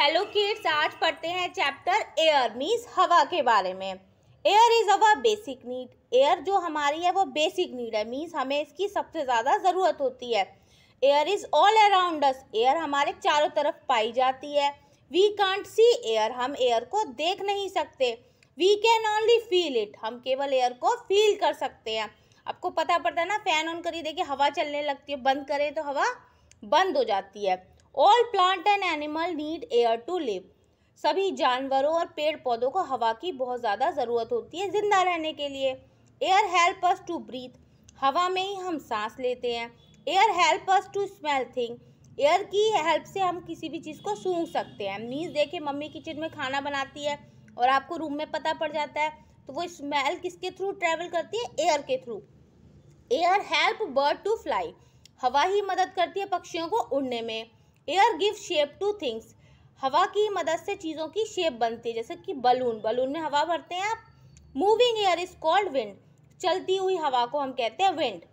hello kids आज पढ़ते हैं चैप्टर एयर मीन्स हवा के बारे में air is our basic need air जो हमारी है वो बेसिक नीड है मीन्स हमें इसकी सबसे ज़्यादा ज़रूरत होती है air is all around us air हमारे चारों तरफ पाई जाती है वी कांट सी एयर हम एयर को देख नहीं सकते we can only feel it हम केवल एयर को फील कर सकते हैं आपको पता पड़ता है ना फैन ऑन करिए देखिए हवा चलने लगती है बंद करें तो हवा बंद हो जाती है all plant and animal need air to live सभी जानवरों और पेड़ पौधों को हवा की बहुत ज़्यादा ज़रूरत होती है ज़िंदा रहने के लिए air help us to breathe हवा में ही हम सांस लेते हैं air help us to smell thing air की हेल्प से हम किसी भी चीज़ को सूंघ सकते हैं मीन्स देखे मम्मी किचन में खाना बनाती है और आपको रूम में पता पड़ जाता है तो वो स्मेल किसके थ्रू ट्रैवल करती है एयर के through air help bird to fly हवा ही मदद करती है पक्षियों को उड़ने में air give shape to things हवा की मदद से चीज़ों की शेप बनती है जैसे कि बलून बलून में हवा भरते हैं आप moving air is called wind चलती हुई हवा को हम कहते हैं wind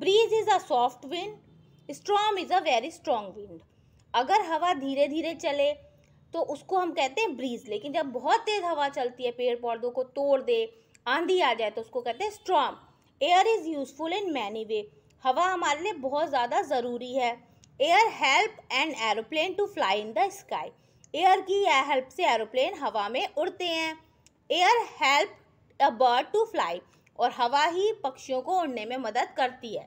breeze is a soft wind storm is a very strong wind अगर हवा धीरे धीरे चले तो उसको हम कहते हैं ब्रीज लेकिन जब बहुत तेज़ हवा चलती है पेड़ पौधों को तोड़ दे आंधी आ जाए तो उसको कहते हैं storm air is useful in many way हवा हमारे लिए बहुत ज़्यादा ज़रूरी है air help and aeroplane to fly in the sky air की हेल्प से एरोप्लेन हवा में उड़ते हैं air help a bird to fly और हवा ही पक्षियों को उड़ने में मदद करती है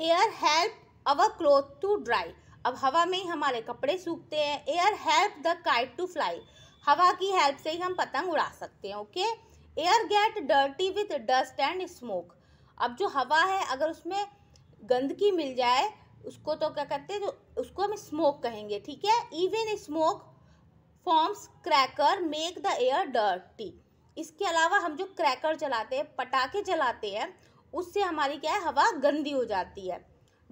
air help our cloth to dry अब हवा में ही हमारे कपड़े सूखते हैं air help the kite to fly हवा की हेल्प से ही हम पतंग उड़ा सकते हैं okay air get dirty with dust and smoke अब जो हवा है अगर उसमें गंदगी मिल जाए उसको तो क्या कहते हैं तो उसको हम स्मोक कहेंगे ठीक है even smoke forms cracker make the air dirty इसके अलावा हम जो क्रैकर जलाते हैं पटाखे जलाते हैं उससे हमारी क्या है हवा गंदी हो जाती है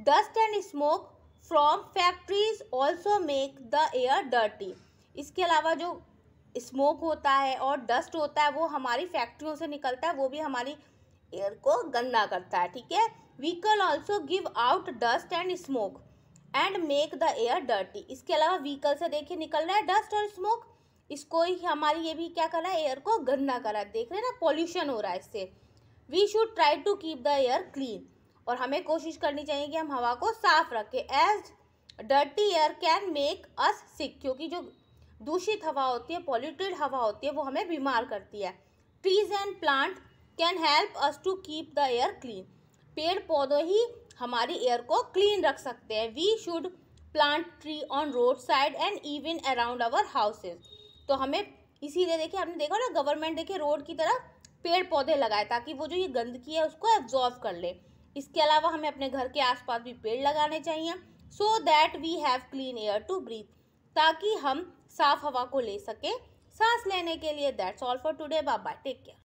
dust and smoke from factories also make the air dirty इसके अलावा जो स्मोक होता है और डस्ट होता है वो हमारी फैक्ट्रियों से निकलता है वो भी हमारी एयर को गंदा करता है ठीक है vehicle also give out dust and smoke and make the air dirty इसके अलावा व्हीकल से देखिए निकल रहा है डस्ट और स्मोक इसको ही हमारी ये भी क्या कर रहा है एयर को गंदा कर रहा है देख रहे हैं ना पॉल्यूशन हो रहा है इससे we should try to keep the air clean और हमें कोशिश करनी चाहिए कि हम हवा को साफ रखें as dirty air can make us sick क्योंकि जो दूषित हवा होती है पॉल्यूटेड हवा होती है वो हमें बीमार करती है trees and plant can help us to keep the air clean पेड़ पौधों ही हमारी एयर को क्लीन रख सकते हैं we should plant tree on road side and even around our houses तो हमें इसीलिए देखिए आपने देखा ना गवर्नमेंट देखिए रोड की तरफ पेड़ पौधे लगाए ताकि वो जो ये गंदगी है उसको एब्जॉर्व कर ले इसके अलावा हमें अपने घर के आसपास भी पेड़ लगाने चाहिए so that we have clean air to breathe ताकि हम साफ हवा को ले सकें सांस लेने के लिए that's all for today bye take care